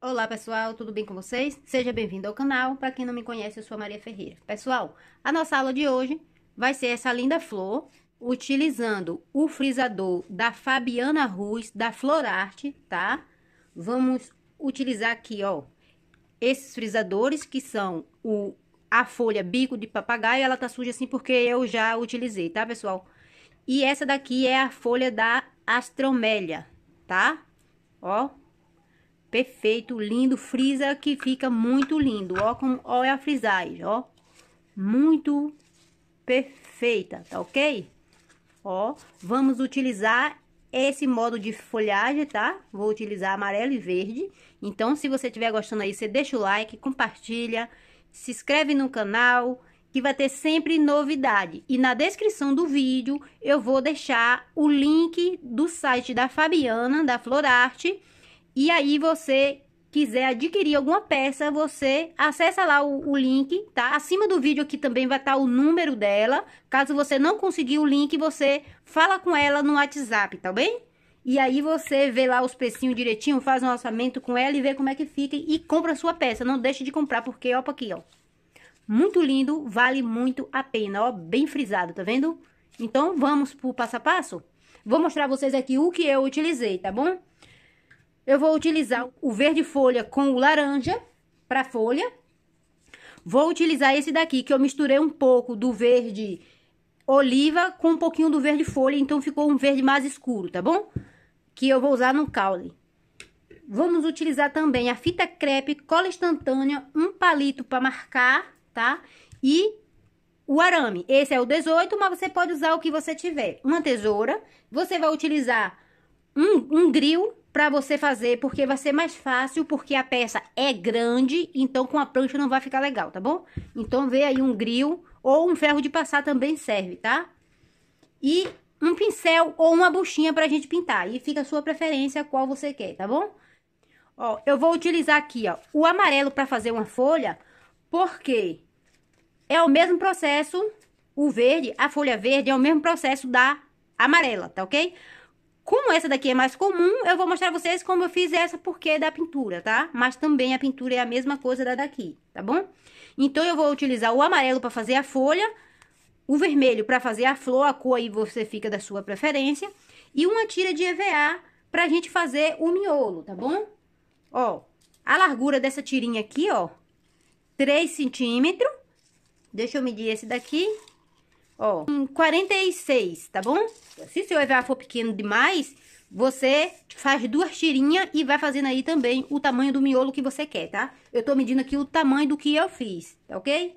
Olá pessoal, tudo bem com vocês? Seja bem-vindo ao canal. Para quem não me conhece, eu sou a Maria Ferreira. Pessoal, a nossa aula de hoje vai ser essa linda flor, utilizando o frisador da Fabiana Ruiz, da Florarte, tá? Vamos utilizar aqui, ó, esses frisadores que são o, a folha bico de papagaio. Ela tá suja assim porque eu já utilizei, tá pessoal? E essa daqui é a folha da Astromélia, tá? Ó, Perfeito, lindo, frisa que fica muito lindo. Ó, como, ó é a frisagem, ó. Muito perfeita, tá ok? Ó, vamos utilizar esse modo de folhagem, tá? Vou utilizar amarelo e verde. Então, se você estiver gostando aí, você deixa o like, compartilha, se inscreve no canal, que vai ter sempre novidade. E na descrição do vídeo, eu vou deixar o link do site da Fabiana, da Florarte, e aí você quiser adquirir alguma peça, você acessa lá o, o, link, tá? Acima do vídeo aqui também vai estar tá o número dela. Caso você não conseguir o link, você fala com ela no WhatsApp, tá bem? E aí você vê lá os pecinhos direitinho, faz um orçamento com ela e vê como é que fica e compra a sua peça. Não deixe de comprar, porque ó, aqui, ó. Muito lindo, vale muito a pena, ó, bem frisado, tá vendo? Então, vamos pro passo a passo? Vou mostrar vocês aqui o que eu utilizei, tá bom? Eu vou utilizar o verde folha com o laranja para folha. Vou utilizar esse daqui, que eu misturei um pouco do verde oliva com um pouquinho do verde folha, então ficou um verde mais escuro, tá bom? Que eu vou usar no caule. Vamos utilizar também a fita crepe, cola instantânea, um palito para marcar, tá? E o arame. Esse é o 18, mas você pode usar o que você tiver. Uma tesoura, você vai utilizar um, um grill para você fazer, porque vai ser mais fácil, porque a peça é grande, então com a prancha não vai ficar legal, tá bom? Então vê aí um grill ou um ferro de passar também serve, tá? E um pincel ou uma buchinha pra gente pintar, e fica a sua preferência qual você quer, tá bom? Ó, eu vou utilizar aqui, ó, o amarelo para fazer uma folha, porque é o mesmo processo, o verde, a folha verde é o mesmo processo da amarela, tá ok? Como essa daqui é mais comum, eu vou mostrar vocês como eu fiz essa porque é da pintura, tá? Mas também a pintura é a mesma coisa da daqui, tá bom? Então, eu vou utilizar o amarelo para fazer a folha, o vermelho para fazer a flor, a cor aí você fica da sua preferência, e uma tira de EVA pra gente fazer o miolo, tá bom? Ó, a largura dessa tirinha aqui, ó, 3 centímetros. Deixa eu medir esse daqui, ó, um 46, tá bom? Se seu EVA for pequeno demais, você faz duas tirinhas e vai fazendo aí também o tamanho do miolo que você quer, tá? Eu tô medindo aqui o tamanho do que eu fiz, tá ok?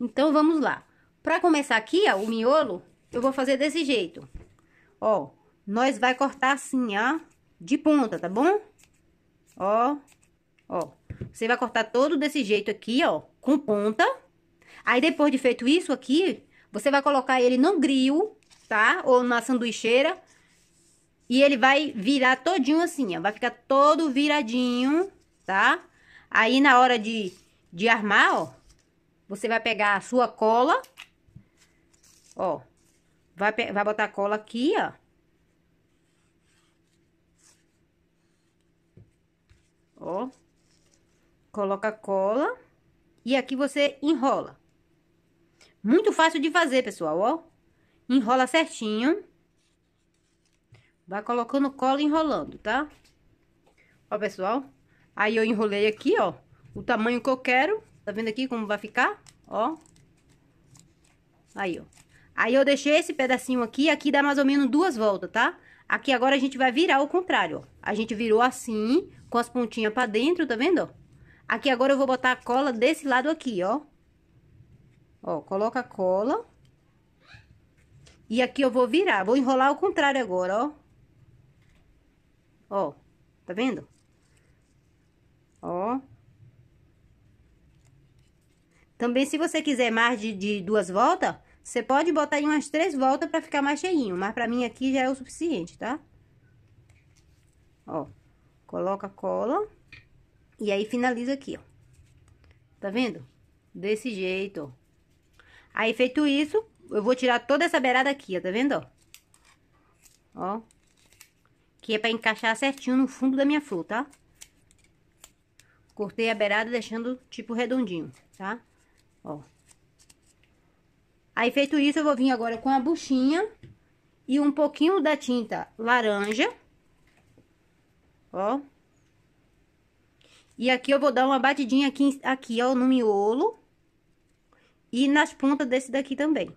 Então, vamos lá. Pra começar aqui, ó, o miolo, eu vou fazer desse jeito. Ó, nós vai cortar assim, ó, de ponta, tá bom? Ó, ó. Você vai cortar todo desse jeito aqui, ó, com ponta. Aí, depois de feito isso aqui, você vai colocar ele no grill, tá? Ou na sanduicheira. E ele vai virar todinho assim, ó. Vai ficar todo viradinho, tá? Aí, na hora de, de armar, ó. Você vai pegar a sua cola. Ó. Vai, vai botar a cola aqui, ó. Ó. Coloca a cola. E aqui você enrola. Muito fácil de fazer, pessoal, ó. Enrola certinho. Vai colocando cola enrolando, tá? Ó, pessoal. Aí eu enrolei aqui, ó. O tamanho que eu quero. Tá vendo aqui como vai ficar? Ó. Aí, ó. Aí eu deixei esse pedacinho aqui. Aqui dá mais ou menos duas voltas, tá? Aqui agora a gente vai virar o contrário, ó. A gente virou assim, com as pontinhas pra dentro, tá vendo, ó? Aqui agora eu vou botar a cola desse lado aqui, ó. Ó, coloca a cola. E aqui eu vou virar, vou enrolar ao contrário agora, ó. Ó, tá vendo? Ó. Também, se você quiser mais de, de duas voltas, você pode botar em umas três voltas pra ficar mais cheinho. Mas pra mim aqui já é o suficiente, tá? Ó, coloca a cola. E aí, finaliza aqui, ó. Tá vendo? Desse jeito, ó. Aí, feito isso, eu vou tirar toda essa beirada aqui, ó, tá vendo? Ó. Que é pra encaixar certinho no fundo da minha flor, tá? Cortei a beirada deixando tipo redondinho, tá? Ó. Aí, feito isso, eu vou vir agora com a buchinha e um pouquinho da tinta laranja. Ó. E aqui eu vou dar uma batidinha aqui, aqui ó, no miolo e nas pontas desse daqui também.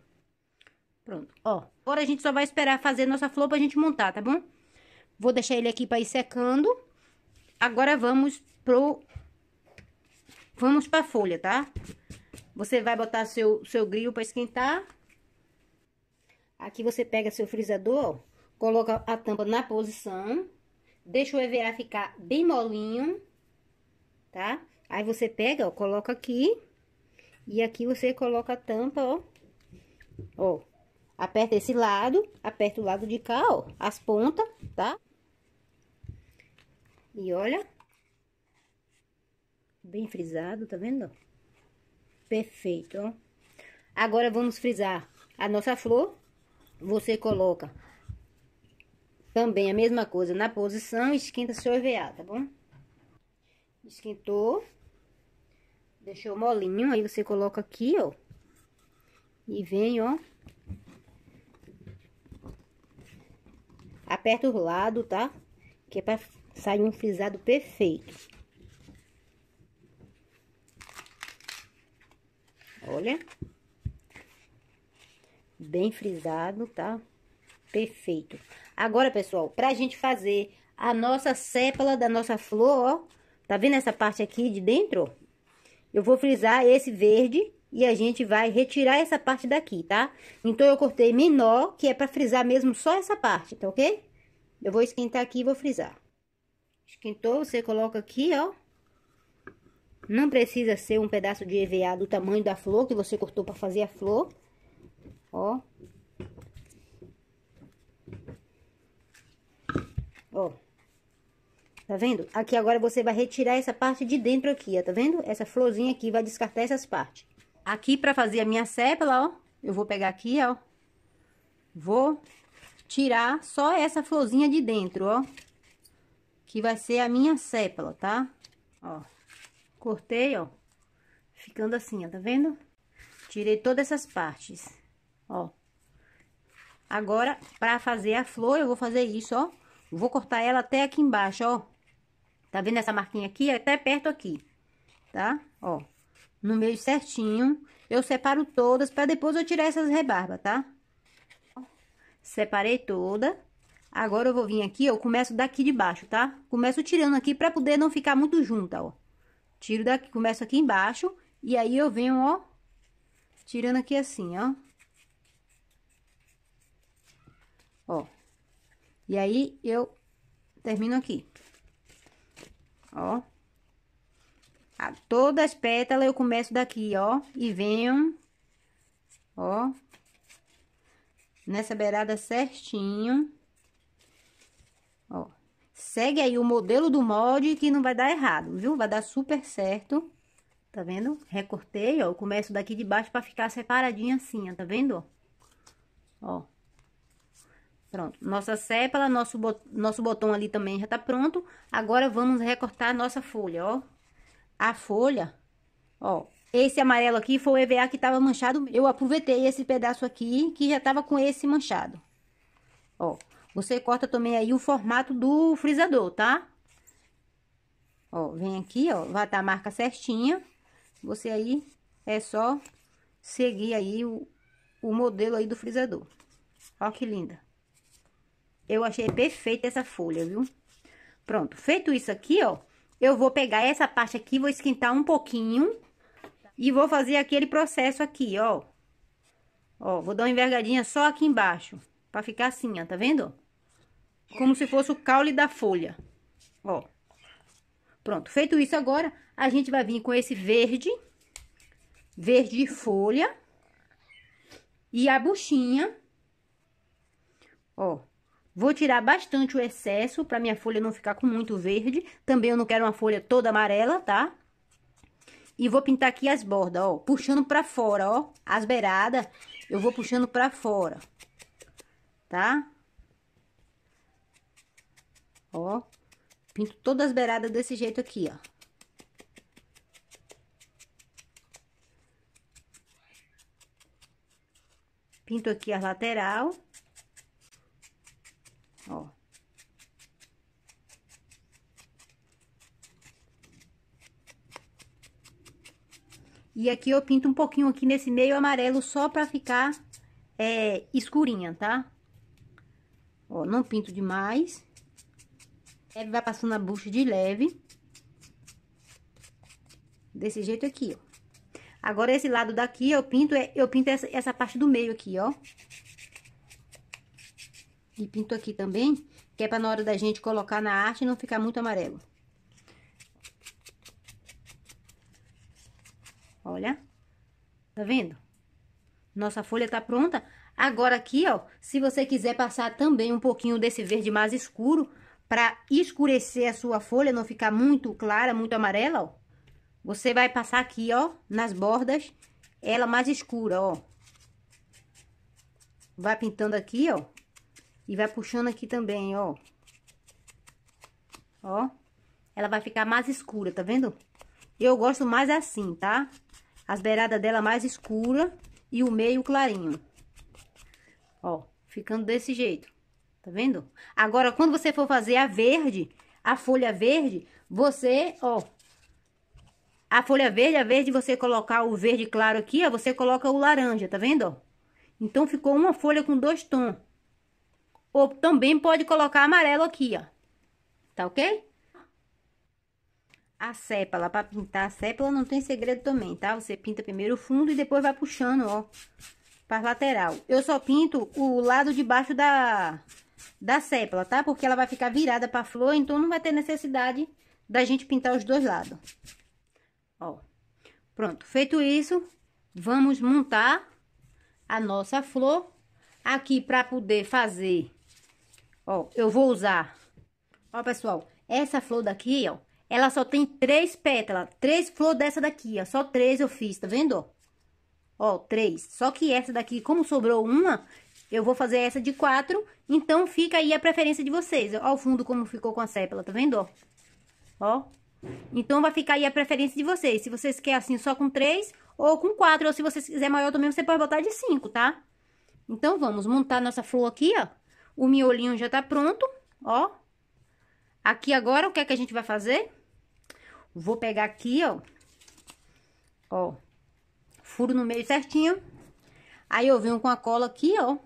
Pronto, ó. Agora a gente só vai esperar fazer nossa flor pra gente montar, tá bom? Vou deixar ele aqui pra ir secando. Agora vamos pro... Vamos pra folha, tá? Você vai botar seu, seu grill pra esquentar. Aqui você pega seu frisador, ó, coloca a tampa na posição. Deixa o EVA ficar bem molinho, tá? Aí você pega, ó, coloca aqui. E aqui você coloca a tampa, ó. Ó. Aperta esse lado, aperta o lado de cá, ó. As pontas, tá? E olha. Bem frisado, tá vendo? Perfeito, ó. Agora vamos frisar a nossa flor. Você coloca também a mesma coisa na posição, esquenta seu EVA, tá bom? Esquentou. Deixou molinho, aí você coloca aqui, ó. E vem, ó. Aperta os lados, tá? Que é pra sair um frisado perfeito. Olha. Bem frisado, tá? Perfeito. Agora, pessoal, pra gente fazer a nossa sépala da nossa flor, ó. Tá vendo essa parte aqui de dentro, ó? Eu vou frisar esse verde e a gente vai retirar essa parte daqui, tá? Então, eu cortei menor, que é pra frisar mesmo só essa parte, tá ok? Eu vou esquentar aqui e vou frisar. Esquentou, você coloca aqui, ó. Não precisa ser um pedaço de EVA do tamanho da flor que você cortou pra fazer a flor. Ó. Ó. Tá vendo? Aqui agora você vai retirar essa parte de dentro aqui, ó, tá vendo? Essa florzinha aqui, vai descartar essas partes. Aqui pra fazer a minha sépala, ó, eu vou pegar aqui, ó. Vou tirar só essa florzinha de dentro, ó. Que vai ser a minha sépala, tá? Ó, cortei, ó. Ficando assim, ó, tá vendo? Tirei todas essas partes, ó. Agora, pra fazer a flor, eu vou fazer isso, ó. Vou cortar ela até aqui embaixo, ó. Tá vendo essa marquinha aqui? É até perto aqui, tá? Ó, no meio certinho. Eu separo todas para depois eu tirar essas rebarbas, tá? Separei toda. Agora eu vou vir aqui, eu começo daqui de baixo, tá? Começo tirando aqui para poder não ficar muito junta, ó. Tiro daqui, começo aqui embaixo e aí eu venho, ó, tirando aqui assim, ó. Ó. E aí eu termino aqui ó. Tá a, todas as pétalas eu começo daqui, ó, e venho, ó, nessa beirada certinho, ó. Segue aí o modelo do molde que não vai dar errado, viu? Vai dar super certo, tá vendo? Recortei, ó, eu começo daqui de baixo pra ficar separadinha assim, ó, tá vendo? Ó. Pronto, nossa sépala, nosso, bot... nosso botão ali também já tá pronto. Agora, vamos recortar a nossa folha, ó. A folha, ó, esse amarelo aqui foi o EVA que tava manchado. Eu aproveitei esse pedaço aqui, que já tava com esse manchado. Ó, você corta também aí o formato do frisador, tá? Ó, vem aqui, ó, vai tá a marca certinha. Você aí é só seguir aí o, o modelo aí do frisador. Ó que linda. Eu achei perfeita essa folha, viu? Pronto, feito isso aqui, ó, eu vou pegar essa parte aqui, vou esquentar um pouquinho e vou fazer aquele processo aqui, ó. Ó, vou dar uma envergadinha só aqui embaixo, pra ficar assim, ó, tá vendo? Como se fosse o caule da folha, ó. Pronto, feito isso agora, a gente vai vir com esse verde, verde folha e a buchinha, ó. Vou tirar bastante o excesso para minha folha não ficar com muito verde. Também eu não quero uma folha toda amarela, tá? E vou pintar aqui as bordas, ó, puxando para fora, ó, as beiradas eu vou puxando para fora, tá? Ó, pinto todas as beiradas desse jeito aqui, ó. Pinto aqui as lateral. E aqui eu pinto um pouquinho aqui nesse meio amarelo só pra ficar é, escurinha, tá? Ó, não pinto demais. Ele vai passando a bucha de leve. Desse jeito aqui, ó. Agora, esse lado daqui, eu pinto, é, eu pinto essa, essa parte do meio aqui, ó. E pinto aqui também, que é pra na hora da gente colocar na arte não ficar muito amarelo. Olha. Tá vendo? Nossa folha tá pronta. Agora aqui, ó, se você quiser passar também um pouquinho desse verde mais escuro, para escurecer a sua folha, não ficar muito clara, muito amarela, ó. Você vai passar aqui, ó, nas bordas, ela mais escura, ó. Vai pintando aqui, ó. E vai puxando aqui também, ó. Ó. Ela vai ficar mais escura, tá vendo? Eu gosto mais assim, tá? Tá? As beiradas dela mais escura e o meio clarinho. Ó, ficando desse jeito. Tá vendo? Agora, quando você for fazer a verde, a folha verde, você, ó... A folha verde, a verde, você colocar o verde claro aqui, ó, você coloca o laranja, tá vendo, ó? Então, ficou uma folha com dois tons. Ou também pode colocar amarelo aqui, ó. Tá ok? a sépala, para pintar a sépala não tem segredo também, tá? Você pinta primeiro o fundo e depois vai puxando, ó, para lateral. Eu só pinto o lado de baixo da da sépala, tá? Porque ela vai ficar virada para flor, então não vai ter necessidade da gente pintar os dois lados. Ó. Pronto, feito isso, vamos montar a nossa flor aqui para poder fazer. Ó, eu vou usar. Ó, pessoal, essa flor daqui, ó, ela só tem três pétalas, três flores dessa daqui, ó. Só três eu fiz, tá vendo? Ó, três. Só que essa daqui, como sobrou uma, eu vou fazer essa de quatro. Então, fica aí a preferência de vocês. Ó, o fundo como ficou com a sépala, tá vendo? Ó. Então, vai ficar aí a preferência de vocês. Se vocês querem assim, só com três ou com quatro. Ou se vocês quiserem maior também, você pode botar de cinco, tá? Então, vamos montar nossa flor aqui, ó. O miolinho já tá pronto, ó. Aqui agora, o que é que a gente vai fazer? Vou pegar aqui, ó. Ó. Furo no meio certinho. Aí eu venho com a cola aqui, ó.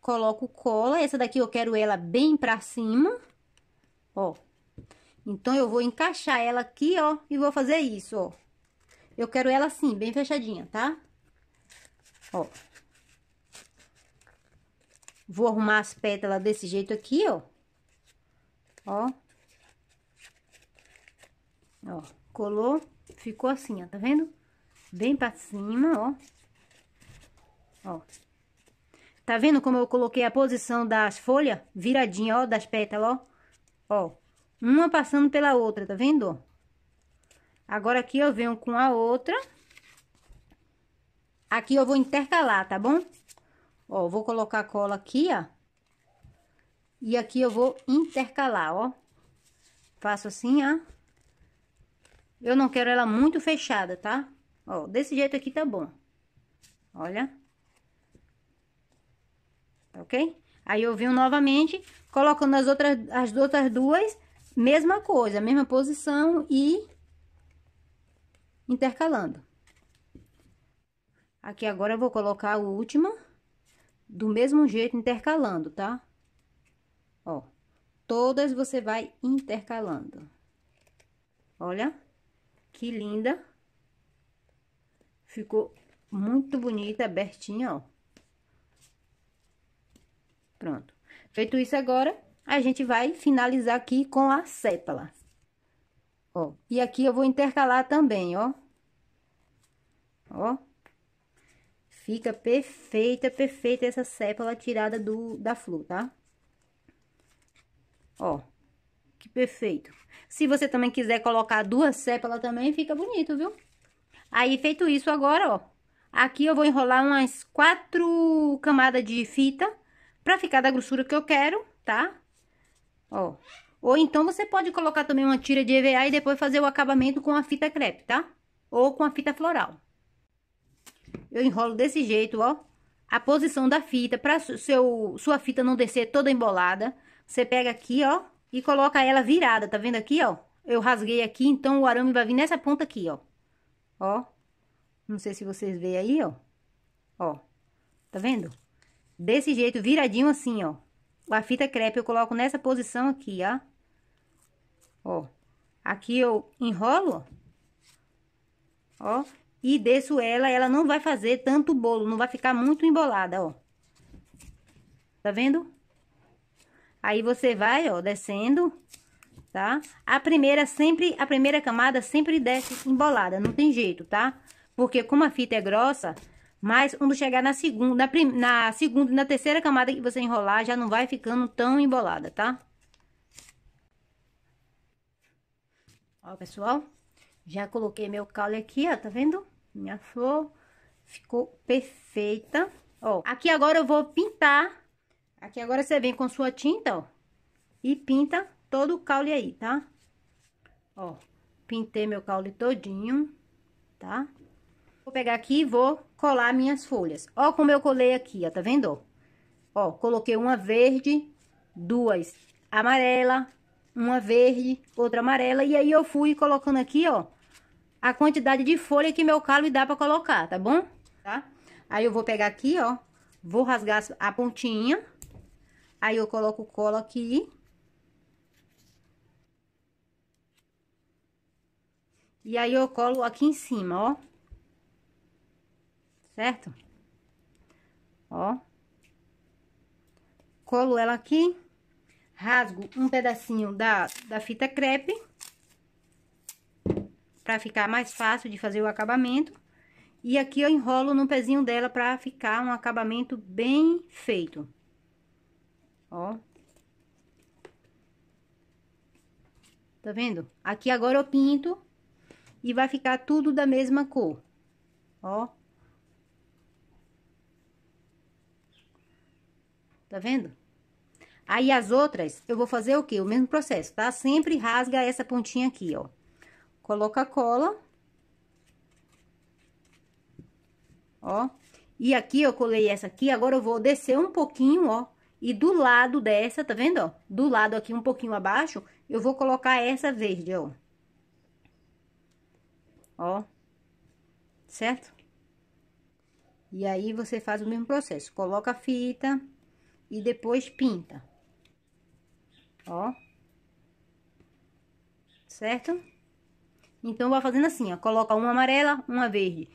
Coloco cola. Essa daqui eu quero ela bem pra cima. Ó. Então, eu vou encaixar ela aqui, ó. E vou fazer isso, ó. Eu quero ela assim, bem fechadinha, tá? Ó. Vou arrumar as pétalas desse jeito aqui, ó. Ó. Ó, colou, ficou assim, ó, tá vendo? Bem pra cima, ó. Ó. Tá vendo como eu coloquei a posição das folhas? Viradinha, ó, das pétalas, ó. Ó, uma passando pela outra, tá vendo? Agora aqui eu venho com a outra. Aqui eu vou intercalar, tá bom? Ó, vou colocar a cola aqui, ó. E aqui eu vou intercalar, ó. Faço assim, ó. Eu não quero ela muito fechada, tá? Ó, desse jeito aqui tá bom. Olha. Tá ok? Aí eu venho novamente, colocando as outras, as outras duas, mesma coisa, mesma posição e intercalando. Aqui agora eu vou colocar a última, do mesmo jeito, intercalando, tá? Ó, todas você vai intercalando. Olha. Olha. Que linda. Ficou muito bonita, abertinha, ó. Pronto. Feito isso agora, a gente vai finalizar aqui com a sépala. Ó, e aqui eu vou intercalar também, ó. Ó. Fica perfeita, perfeita essa sépala tirada do, da flor, tá? Ó. Que perfeito. Se você também quiser colocar duas sépalas também fica bonito, viu? Aí, feito isso agora, ó. Aqui eu vou enrolar umas quatro camadas de fita pra ficar da grossura que eu quero, tá? Ó. Ou então você pode colocar também uma tira de EVA e depois fazer o acabamento com a fita crepe, tá? Ou com a fita floral. Eu enrolo desse jeito, ó. A posição da fita, pra seu, sua fita não descer toda embolada. Você pega aqui, ó e coloca ela virada, tá vendo aqui, ó? Eu rasguei aqui, então o arame vai vir nessa ponta aqui, ó. Ó. Não sei se vocês veem aí, ó. Ó. Tá vendo? Desse jeito, viradinho assim, ó. A fita crepe eu coloco nessa posição aqui, ó. Ó. Aqui eu enrolo, ó. E desço ela, ela não vai fazer tanto bolo, não vai ficar muito embolada, ó. Tá vendo? Aí você vai, ó, descendo, tá? A primeira sempre, a primeira camada sempre desce embolada, não tem jeito, tá? Porque como a fita é grossa, mas quando chegar na segunda, na, na segunda, na terceira camada que você enrolar, já não vai ficando tão embolada, tá? Ó, pessoal, já coloquei meu caule aqui, ó, tá vendo? Minha flor ficou perfeita. Ó, aqui agora eu vou pintar Aqui agora você vem com sua tinta, ó, e pinta todo o caule aí, tá? Ó, pintei meu caule todinho, tá? Vou pegar aqui e vou colar minhas folhas. Ó como eu colei aqui, ó, tá vendo? Ó, coloquei uma verde, duas amarela, uma verde, outra amarela. E aí eu fui colocando aqui, ó, a quantidade de folha que meu caule dá pra colocar, tá bom? Tá? Aí eu vou pegar aqui, ó, vou rasgar a pontinha Aí, eu coloco o colo aqui. E aí, eu colo aqui em cima, ó. Certo? Ó. Colo ela aqui. Rasgo um pedacinho da, da fita crepe. Pra ficar mais fácil de fazer o acabamento. E aqui eu enrolo no pezinho dela pra ficar um acabamento bem feito. Ó. Tá vendo? Aqui agora eu pinto e vai ficar tudo da mesma cor. Ó. Tá vendo? Aí as outras, eu vou fazer o quê? O mesmo processo, tá? Sempre rasga essa pontinha aqui, ó. Coloca a cola. Ó. E aqui eu colei essa aqui, agora eu vou descer um pouquinho, ó. E do lado dessa, tá vendo, ó? Do lado aqui, um pouquinho abaixo, eu vou colocar essa verde, ó. Ó. Certo? E aí, você faz o mesmo processo. Coloca a fita e depois pinta. Ó. Certo? Então, vai fazendo assim, ó. Coloca uma amarela, uma verde.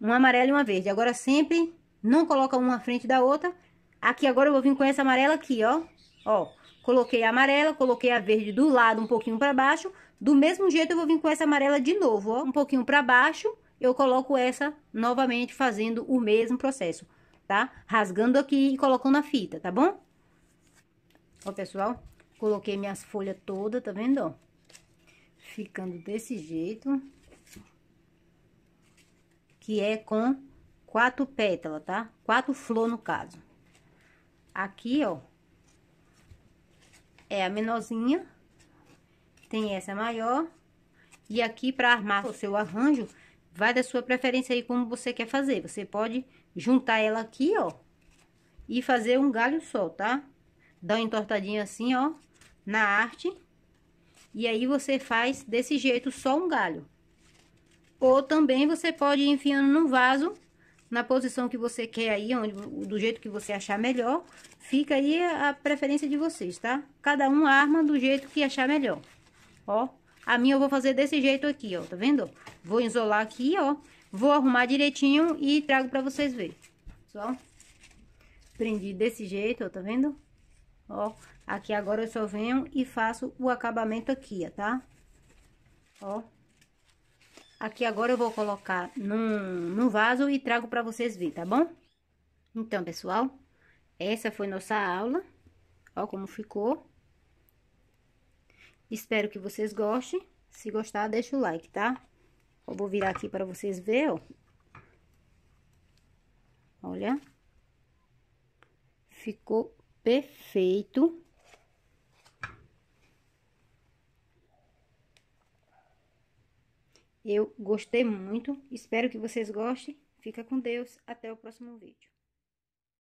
Uma amarela e uma verde. Agora, sempre não coloca uma à frente da outra Aqui agora eu vou vir com essa amarela aqui, ó. Ó, coloquei a amarela, coloquei a verde do lado um pouquinho pra baixo. Do mesmo jeito eu vou vir com essa amarela de novo, ó. Um pouquinho pra baixo, eu coloco essa novamente fazendo o mesmo processo, tá? Rasgando aqui e colocando a fita, tá bom? Ó, pessoal, coloquei minhas folhas todas, tá vendo, ó? Ficando desse jeito. Que é com quatro pétalas, tá? Quatro flor no caso. Aqui, ó, é a menorzinha, tem essa maior. E aqui, para armar o seu arranjo, vai da sua preferência aí como você quer fazer. Você pode juntar ela aqui, ó, e fazer um galho só, tá? Dá uma entortadinha assim, ó, na arte. E aí, você faz desse jeito só um galho. Ou também você pode ir enfiando num vaso na posição que você quer aí, onde, do jeito que você achar melhor, fica aí a preferência de vocês, tá? Cada um arma do jeito que achar melhor, ó. A minha eu vou fazer desse jeito aqui, ó, tá vendo? Vou isolar aqui, ó, vou arrumar direitinho e trago pra vocês verem. Só prendi desse jeito, ó, tá vendo? Ó, aqui agora eu só venho e faço o acabamento aqui, ó, tá? Ó. Aqui agora eu vou colocar num, num vaso e trago para vocês verem, tá bom? Então, pessoal, essa foi nossa aula. Ó como ficou. Espero que vocês gostem. Se gostar, deixa o like, tá? Eu vou virar aqui para vocês verem, ó. Olha. Ficou perfeito. Eu gostei muito, espero que vocês gostem. Fica com Deus, até o próximo vídeo.